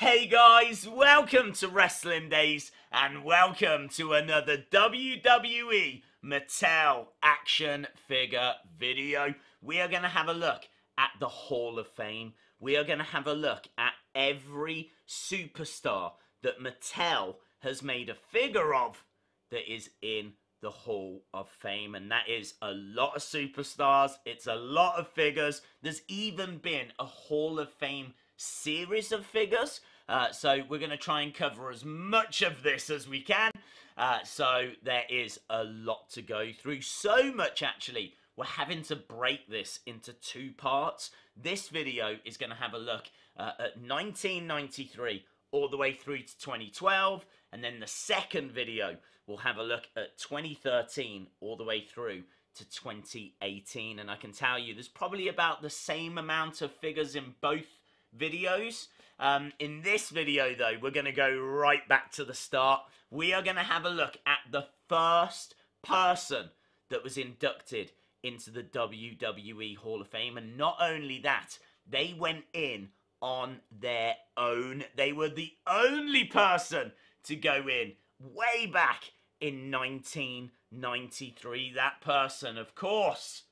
Hey guys, welcome to Wrestling Days and welcome to another WWE Mattel action figure video. We are going to have a look at the Hall of Fame. We are going to have a look at every superstar that Mattel has made a figure of that is in the Hall of Fame. And that is a lot of superstars. It's a lot of figures. There's even been a Hall of Fame series of figures uh, so we're going to try and cover as much of this as we can. Uh, so there is a lot to go through. So much, actually. We're having to break this into two parts. This video is going to have a look uh, at 1993 all the way through to 2012. And then the second video will have a look at 2013 all the way through to 2018. And I can tell you there's probably about the same amount of figures in both videos. Um, in this video, though, we're going to go right back to the start. We are going to have a look at the first person that was inducted into the WWE Hall of Fame. And not only that, they went in on their own. They were the only person to go in way back in 1993. That person, of course,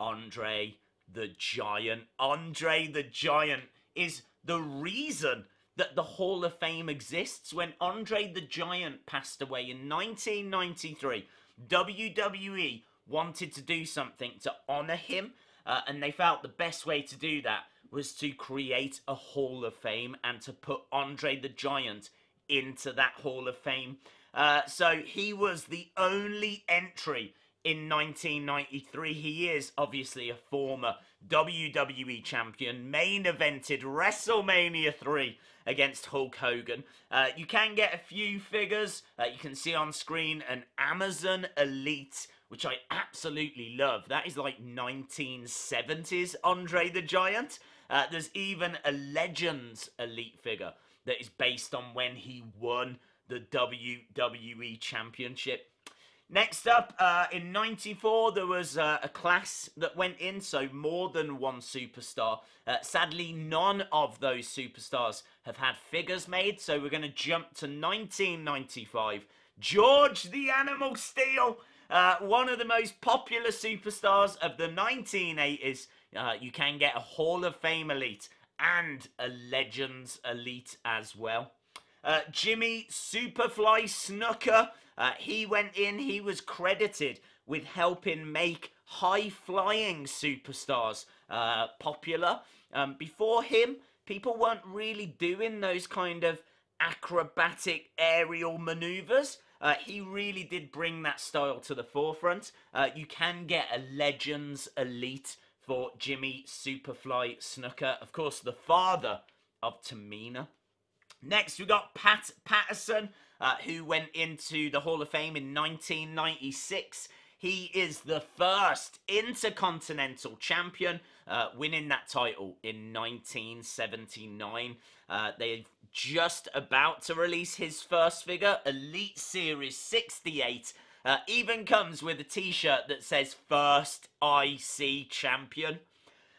Andre the Giant. Andre the Giant is the reason that the Hall of Fame exists. When Andre the Giant passed away in 1993, WWE wanted to do something to honor him, uh, and they felt the best way to do that was to create a Hall of Fame and to put Andre the Giant into that Hall of Fame. Uh, so he was the only entry in 1993. He is obviously a former WWE Champion, main evented WrestleMania 3 against Hulk Hogan. Uh, you can get a few figures. Uh, you can see on screen an Amazon Elite, which I absolutely love. That is like 1970s Andre the Giant. Uh, there's even a Legends Elite figure that is based on when he won the WWE Championship. Next up, uh, in 94, there was uh, a class that went in, so more than one superstar. Uh, sadly, none of those superstars have had figures made, so we're going to jump to 1995. George the Animal Steel, uh, one of the most popular superstars of the 1980s. Uh, you can get a Hall of Fame elite and a Legends elite as well. Uh, Jimmy Superfly Snooker uh, he went in, he was credited with helping make high flying superstars uh, popular. Um, before him, people weren't really doing those kind of acrobatic aerial maneuvers. Uh, he really did bring that style to the forefront. Uh, you can get a Legends Elite for Jimmy Superfly Snooker. Of course, the father of Tamina. Next, we got Pat Patterson uh, who went into the Hall of Fame in 1996. He is the first Intercontinental Champion, uh, winning that title in 1979. Uh, they're just about to release his first figure, Elite Series 68. Uh, even comes with a t-shirt that says first IC champion.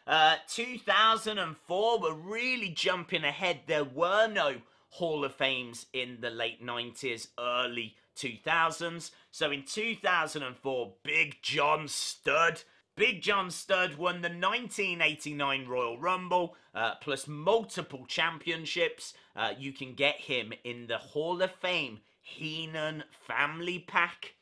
Uh, 2004, we're really jumping ahead. There were no Hall of Fames in the late 90s, early 2000s. So in 2004, Big John Studd. Big John Studd won the 1989 Royal Rumble, uh, plus multiple championships. Uh, you can get him in the Hall of Fame Heenan Family Pack.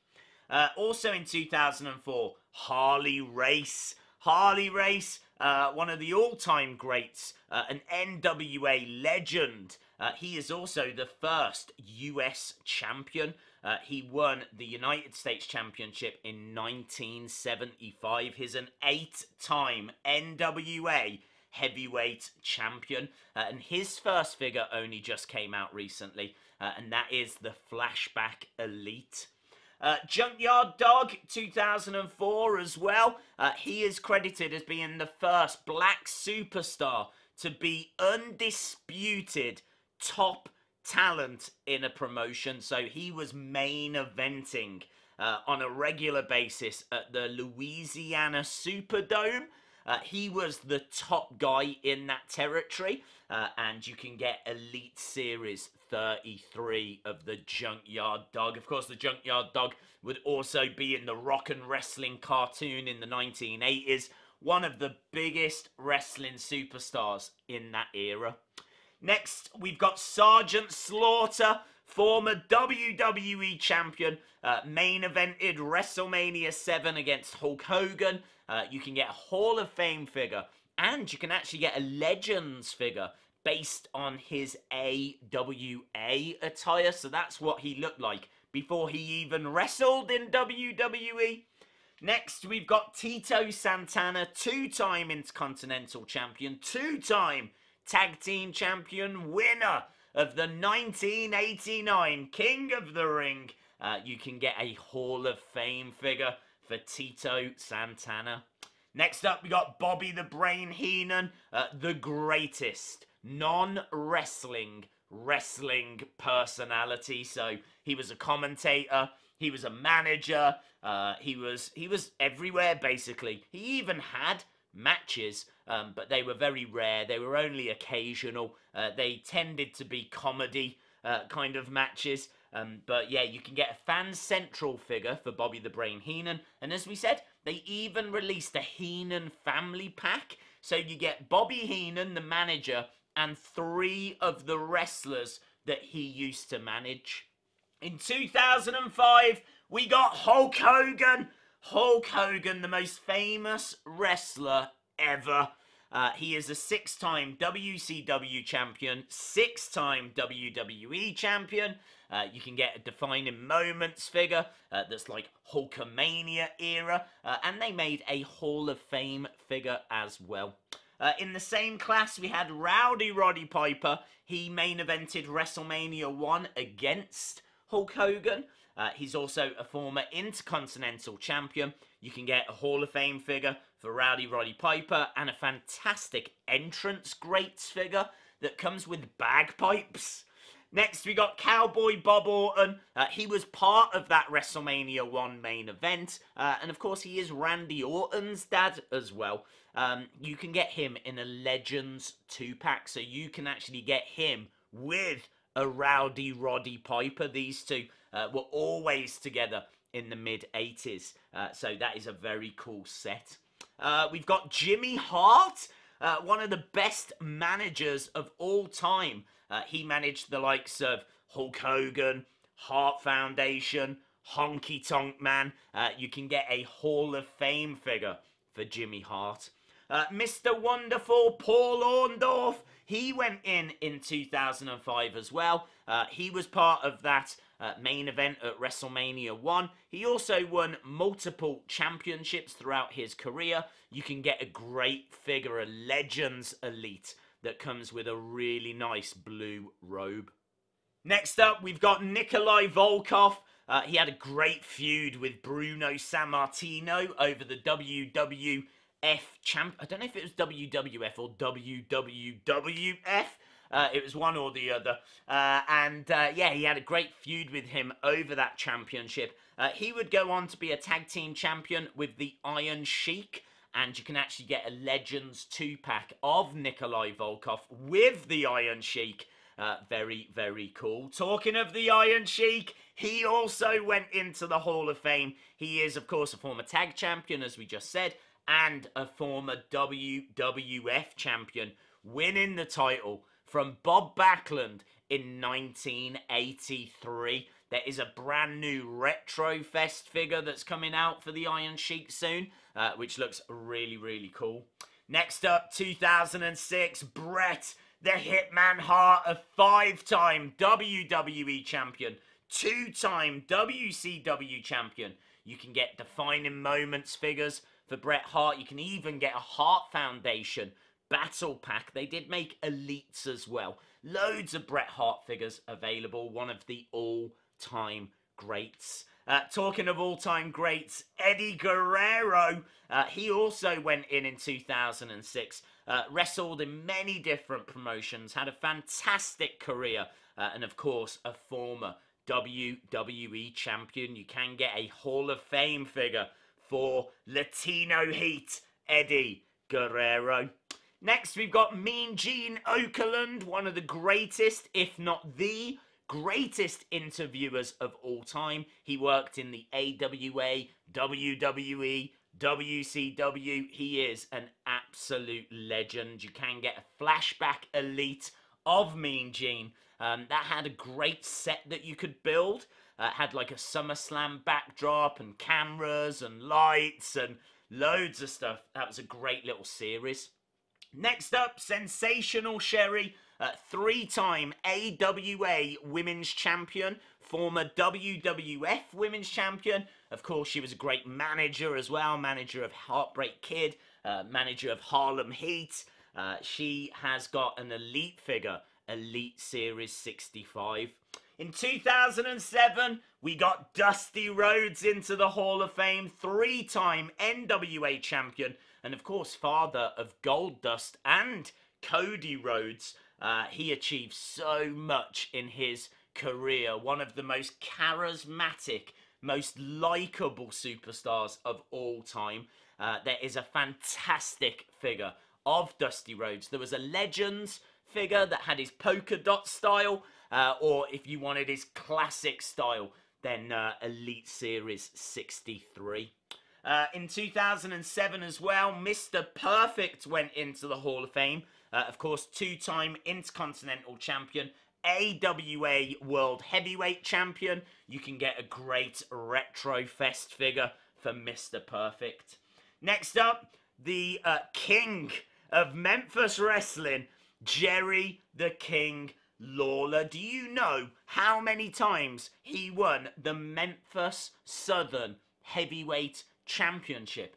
Uh, also in 2004, Harley Race Harley race, uh, one of the all-time greats, uh, an NWA legend. Uh, he is also the first US champion. Uh, he won the United States Championship in 1975. He's an eight-time NWA heavyweight champion. Uh, and his first figure only just came out recently, uh, and that is the Flashback Elite. Uh, Junkyard Dog 2004 as well. Uh, he is credited as being the first black superstar to be undisputed top talent in a promotion. So he was main eventing uh, on a regular basis at the Louisiana Superdome. Uh, he was the top guy in that territory, uh, and you can get Elite Series 33 of the Junkyard Dog. Of course, the Junkyard Dog would also be in the rock and wrestling cartoon in the 1980s, one of the biggest wrestling superstars in that era. Next, we've got Sergeant Slaughter, former WWE champion, uh, main evented WrestleMania 7 against Hulk Hogan. Uh, you can get a Hall of Fame figure, and you can actually get a Legends figure based on his AWA attire. So that's what he looked like before he even wrestled in WWE. Next, we've got Tito Santana, two-time Intercontinental Champion, two-time Tag Team Champion winner of the 1989 King of the Ring. Uh, you can get a Hall of Fame figure for Tito Santana. Next up, we got Bobby the Brain Heenan, uh, the greatest non-wrestling wrestling personality. So he was a commentator, he was a manager, uh, he was he was everywhere basically. He even had matches, um, but they were very rare. They were only occasional. Uh, they tended to be comedy uh, kind of matches. Um, but yeah, you can get a fan central figure for Bobby the Brain Heenan. And as we said, they even released a Heenan family pack. So you get Bobby Heenan, the manager, and three of the wrestlers that he used to manage. In 2005, we got Hulk Hogan Hulk Hogan, the most famous wrestler ever. Uh, he is a six time WCW champion, six time WWE champion. Uh, you can get a defining moments figure uh, that's like Hulkamania era, uh, and they made a Hall of Fame figure as well. Uh, in the same class, we had Rowdy Roddy Piper. He main evented WrestleMania 1 against Hulk Hogan. Uh, he's also a former Intercontinental Champion. You can get a Hall of Fame figure for Rowdy Roddy Piper and a fantastic entrance greats figure that comes with bagpipes. Next, we got Cowboy Bob Orton. Uh, he was part of that WrestleMania 1 main event. Uh, and of course, he is Randy Orton's dad as well. Um, you can get him in a Legends 2 pack. So you can actually get him with a rowdy Roddy Piper. These two uh, were always together in the mid 80s. Uh, so that is a very cool set. Uh, we've got Jimmy Hart, uh, one of the best managers of all time. Uh, he managed the likes of Hulk Hogan, Hart Foundation, Honky Tonk Man. Uh, you can get a Hall of Fame figure for Jimmy Hart. Mr. Wonderful Paul Orndorff he went in in 2005 as well. Uh, he was part of that uh, main event at WrestleMania 1. He also won multiple championships throughout his career. You can get a great figure, a Legends Elite, that comes with a really nice blue robe. Next up, we've got Nikolai Volkov. Uh, he had a great feud with Bruno Sammartino over the WW champ. I don't know if it was WWF or WWWF. Uh, it was one or the other. Uh, and uh, yeah, he had a great feud with him over that championship. Uh, he would go on to be a tag team champion with the Iron Sheik. And you can actually get a Legends 2 pack of Nikolai Volkov with the Iron Sheik. Uh, very, very cool. Talking of the Iron Sheik, he also went into the Hall of Fame. He is, of course, a former tag champion, as we just said, and a former WWF champion, winning the title from Bob Backlund in 1983. There is a brand new Retro Fest figure that's coming out for the Iron Sheik soon, uh, which looks really, really cool. Next up, 2006, Brett, the Hitman Hart, a five-time WWE champion, two-time WCW champion. You can get defining moments figures for Bret Hart. You can even get a Hart Foundation battle pack. They did make elites as well. Loads of Bret Hart figures available. One of the all-time greats. Uh, talking of all-time greats, Eddie Guerrero. Uh, he also went in in 2006. Uh, wrestled in many different promotions, had a fantastic career, uh, and of course, a former WWE champion. You can get a Hall of Fame figure for Latino Heat, Eddie Guerrero. Next, we've got Mean Gene Okerlund, one of the greatest, if not the greatest interviewers of all time. He worked in the AWA, WWE, WCW. He is an absolute legend. You can get a flashback elite of Mean Gene. Um, that had a great set that you could build uh, had like a SummerSlam backdrop and cameras and lights and loads of stuff. That was a great little series. Next up, Sensational Sherry, uh, three time AWA Women's Champion, former WWF Women's Champion. Of course, she was a great manager as well, manager of Heartbreak Kid, uh, manager of Harlem Heat. Uh, she has got an elite figure, Elite Series 65. In 2007, we got Dusty Rhodes into the Hall of Fame, three time NWA champion, and of course, father of Gold Dust and Cody Rhodes. Uh, he achieved so much in his career, one of the most charismatic, most likable superstars of all time. Uh, there is a fantastic figure of Dusty Rhodes. There was a Legends figure that had his polka dot style, uh, or if you wanted his classic style, then uh, Elite Series 63. Uh, in 2007 as well, Mr. Perfect went into the Hall of Fame. Uh, of course, two-time Intercontinental Champion, AWA World Heavyweight Champion. You can get a great Retro Fest figure for Mr. Perfect. Next up, the uh, King of Memphis Wrestling, Jerry the King Lawler. Do you know how many times he won the Memphis Southern Heavyweight Championship?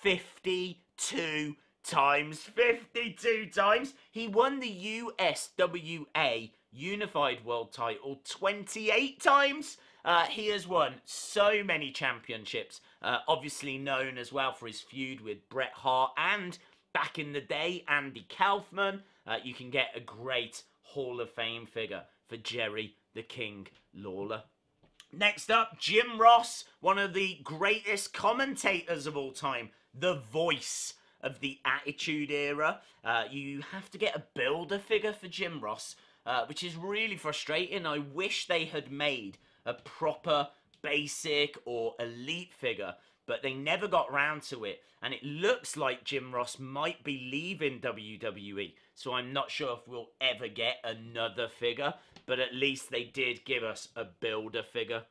52 times. 52 times. He won the USWA Unified World title 28 times. Uh, he has won so many championships, uh, obviously known as well for his feud with Bret Hart and back in the day, Andy Kaufman uh, you can get a great Hall of Fame figure for Jerry the King Lawler. Next up, Jim Ross, one of the greatest commentators of all time, the voice of the Attitude Era. Uh, you have to get a builder figure for Jim Ross, uh, which is really frustrating. I wish they had made a proper basic or elite figure but they never got round to it. And it looks like Jim Ross might be leaving WWE. So I'm not sure if we'll ever get another figure, but at least they did give us a builder figure.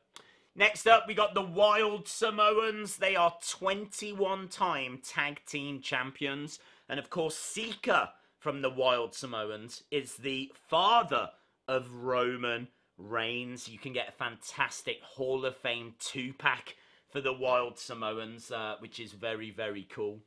Next up, we got the Wild Samoans. They are 21 time tag team champions. And of course, Seeker from the Wild Samoans is the father of Roman Reigns. You can get a fantastic Hall of Fame two pack for the Wild Samoans, uh, which is very, very cool.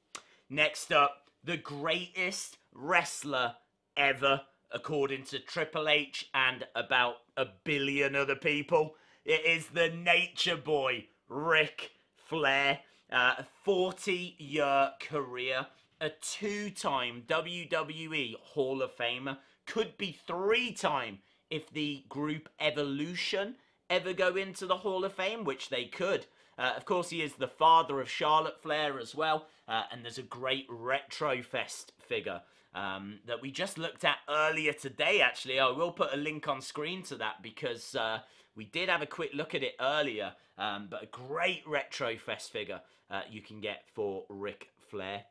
Next up, the greatest wrestler ever, according to Triple H and about a billion other people. It is the Nature Boy, Ric Flair. Uh, 40 year career, a two time WWE Hall of Famer, could be three time if the group Evolution ever go into the Hall of Fame, which they could. Uh, of course, he is the father of Charlotte Flair as well, uh, and there's a great Retrofest figure um, that we just looked at earlier today, actually. I will put a link on screen to that because uh, we did have a quick look at it earlier, um, but a great Retrofest figure uh, you can get for Ric Flair.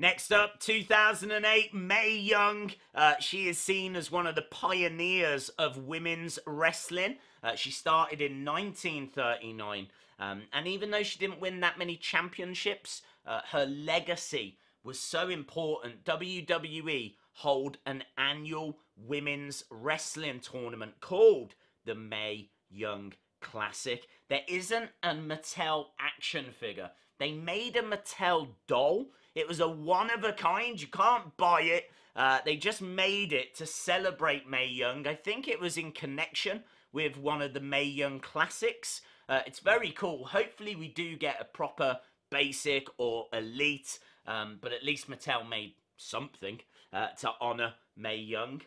Next up, 2008, Mae Young. Uh, she is seen as one of the pioneers of women's wrestling. Uh, she started in 1939, um, and even though she didn't win that many championships, uh, her legacy was so important. WWE hold an annual women's wrestling tournament called the Mae Young Classic. There isn't a Mattel action figure. They made a Mattel doll it was a one of a kind. You can't buy it. Uh, they just made it to celebrate May Young. I think it was in connection with one of the May Young classics. Uh, it's very cool. Hopefully, we do get a proper basic or elite, um, but at least Mattel made something uh, to honour May Young.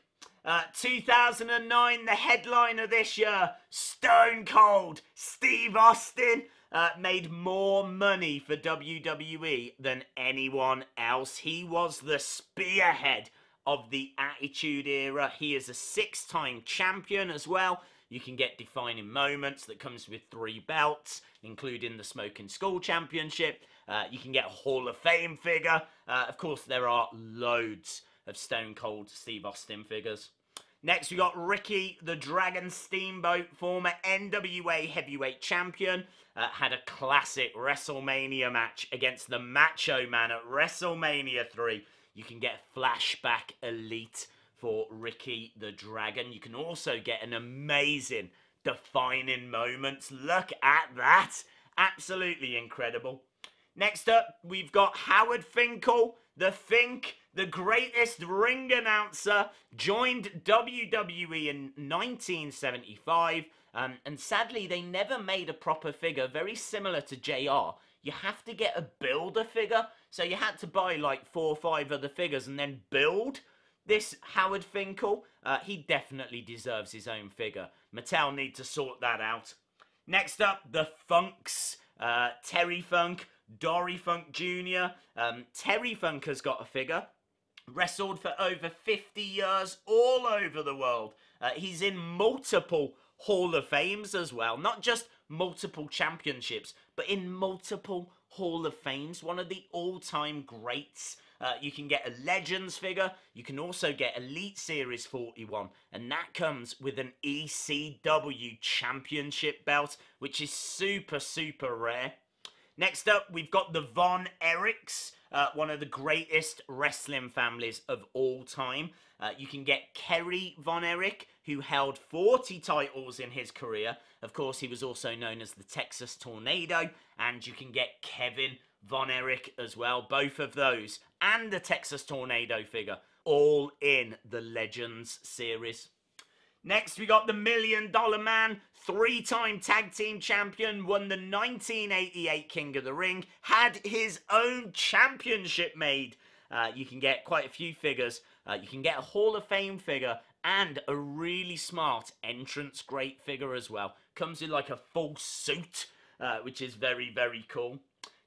Uh, 2009, the headline of this year Stone Cold Steve Austin uh, made more money for WWE than anyone else. He was the spearhead of the Attitude Era. He is a six-time champion as well. You can get defining moments that comes with three belts, including the Smoking Skull Championship. Uh, you can get a Hall of Fame figure. Uh, of course, there are loads of Stone Cold Steve Austin figures. Next, we got Ricky the Dragon Steamboat, former NWA Heavyweight Champion. Uh, had a classic WrestleMania match against the Macho Man at WrestleMania 3. You can get Flashback Elite for Ricky the Dragon. You can also get an amazing defining moments. Look at that. Absolutely incredible. Next up, we've got Howard Finkel, the Fink, the greatest ring announcer, joined WWE in 1975. Um, and sadly, they never made a proper figure, very similar to JR. You have to get a builder figure. So you had to buy like four or five other figures and then build this Howard Finkel. Uh, he definitely deserves his own figure. Mattel need to sort that out. Next up, the Funks. Uh, Terry Funk, Dory Funk Jr. Um, Terry Funk has got a figure wrestled for over 50 years all over the world. Uh, he's in multiple Hall of Fames as well, not just multiple championships, but in multiple Hall of Fames, one of the all-time greats. Uh, you can get a Legends figure. You can also get Elite Series 41. And that comes with an ECW Championship belt, which is super, super rare. Next up, we've got the Von Erichs, uh, one of the greatest wrestling families of all time. Uh, you can get Kerry Von Erich, who held 40 titles in his career. Of course, he was also known as the Texas Tornado. And you can get Kevin Von Erich as well, both of those, and the Texas Tornado figure, all in the Legends series. Next, we got the Million Dollar Man, three time tag team champion, won the 1988 King of the Ring, had his own championship made. Uh, you can get quite a few figures. Uh, you can get a Hall of Fame figure and a really smart entrance great figure as well. Comes in like a full suit, uh, which is very, very cool.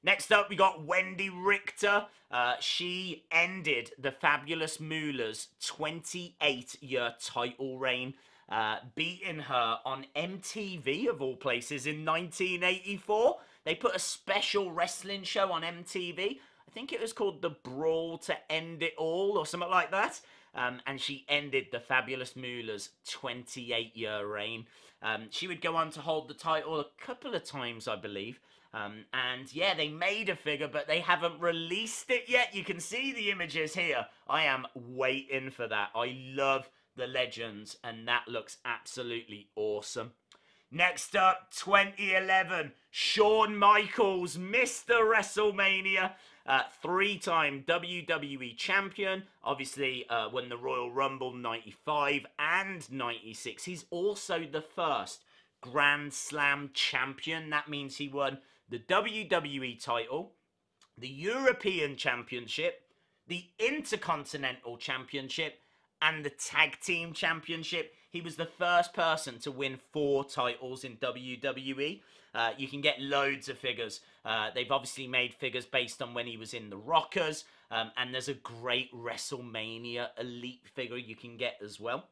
Next up, we got Wendy Richter. Uh, she ended the Fabulous Moolas 28-year title reign, uh, beating her on MTV, of all places, in 1984. They put a special wrestling show on MTV. I think it was called The Brawl to End It All or something like that. Um, and she ended the fabulous Moolah's 28 year reign. Um, she would go on to hold the title a couple of times, I believe. Um, and yeah, they made a figure, but they haven't released it yet. You can see the images here. I am waiting for that. I love the Legends, and that looks absolutely awesome. Next up, 2011, Shawn Michaels, Mr. WrestleMania, uh, three-time WWE champion, obviously uh, won the Royal Rumble 95 and 96. He's also the first Grand Slam champion. That means he won the WWE title, the European Championship, the Intercontinental Championship, and the Tag Team Championship. He was the first person to win four titles in WWE. Uh, you can get loads of figures. Uh, they've obviously made figures based on when he was in the Rockers, um, and there's a great WrestleMania Elite figure you can get as well.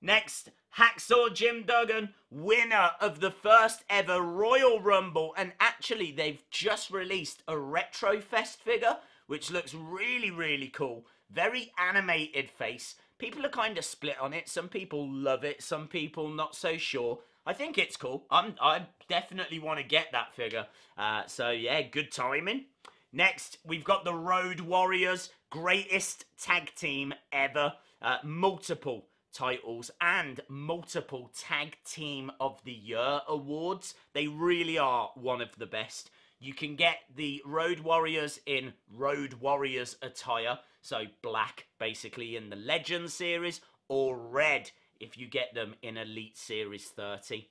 Next, Hacksaw Jim Duggan, winner of the first ever Royal Rumble. And actually, they've just released a Retro Fest figure, which looks really, really cool. Very animated face. People are kind of split on it. Some people love it, some people not so sure. I think it's cool. I'm, I definitely want to get that figure. Uh, so, yeah, good timing. Next, we've got the Road Warriors, greatest tag team ever. Uh, multiple titles and multiple Tag Team of the Year awards. They really are one of the best. You can get the Road Warriors in Road Warriors attire, so black basically in the Legend series, or red if you get them in Elite Series 30.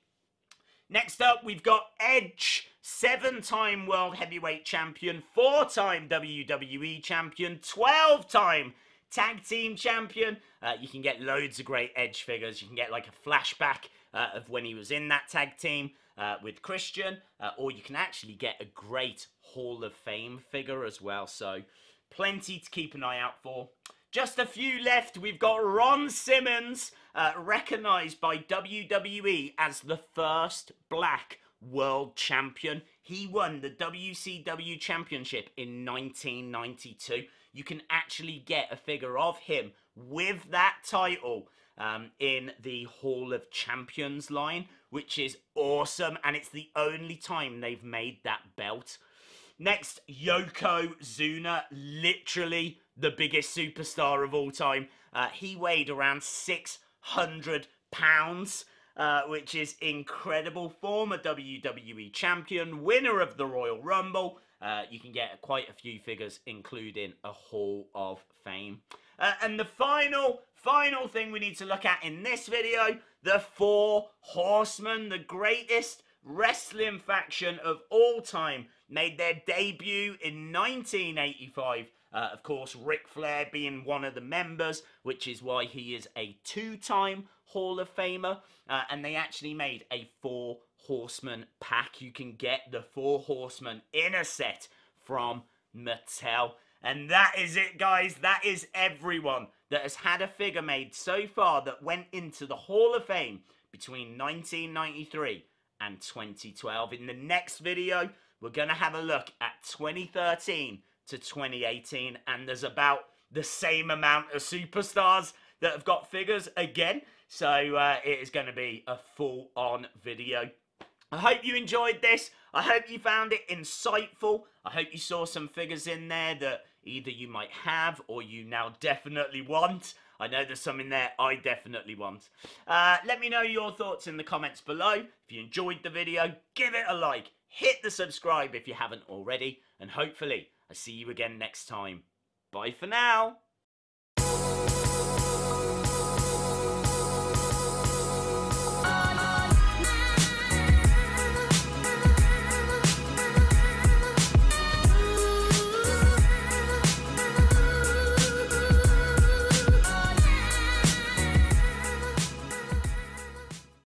Next up, we've got Edge, seven-time World Heavyweight Champion, four-time WWE Champion, 12-time Tag Team Champion. Uh, you can get loads of great Edge figures. You can get like a flashback uh, of when he was in that tag team uh, with Christian, uh, or you can actually get a great Hall of Fame figure as well. So, plenty to keep an eye out for. Just a few left. We've got Ron Simmons, uh, recognized by WWE as the first black world champion. He won the WCW championship in 1992 you can actually get a figure of him with that title um, in the Hall of Champions line, which is awesome. And it's the only time they've made that belt. Next, Yoko Zuna, literally the biggest superstar of all time. Uh, he weighed around 600 pounds. Uh, which is incredible. Former WWE champion, winner of the Royal Rumble, uh, you can get quite a few figures, including a Hall of Fame. Uh, and the final, final thing we need to look at in this video, the Four Horsemen, the greatest wrestling faction of all time, made their debut in 1985 uh, of course, Ric Flair being one of the members, which is why he is a two-time Hall of Famer. Uh, and they actually made a four horseman pack. You can get the four horsemen in a set from Mattel. And that is it, guys. That is everyone that has had a figure made so far that went into the Hall of Fame between 1993 and 2012. In the next video, we're going to have a look at 2013 to 2018. And there's about the same amount of superstars that have got figures again. So uh, it is going to be a full on video. I hope you enjoyed this. I hope you found it insightful. I hope you saw some figures in there that either you might have or you now definitely want. I know there's some in there I definitely want. Uh, let me know your thoughts in the comments below. If you enjoyed the video, give it a like. Hit the subscribe if you haven't already. And hopefully, I see you again next time. Bye for now.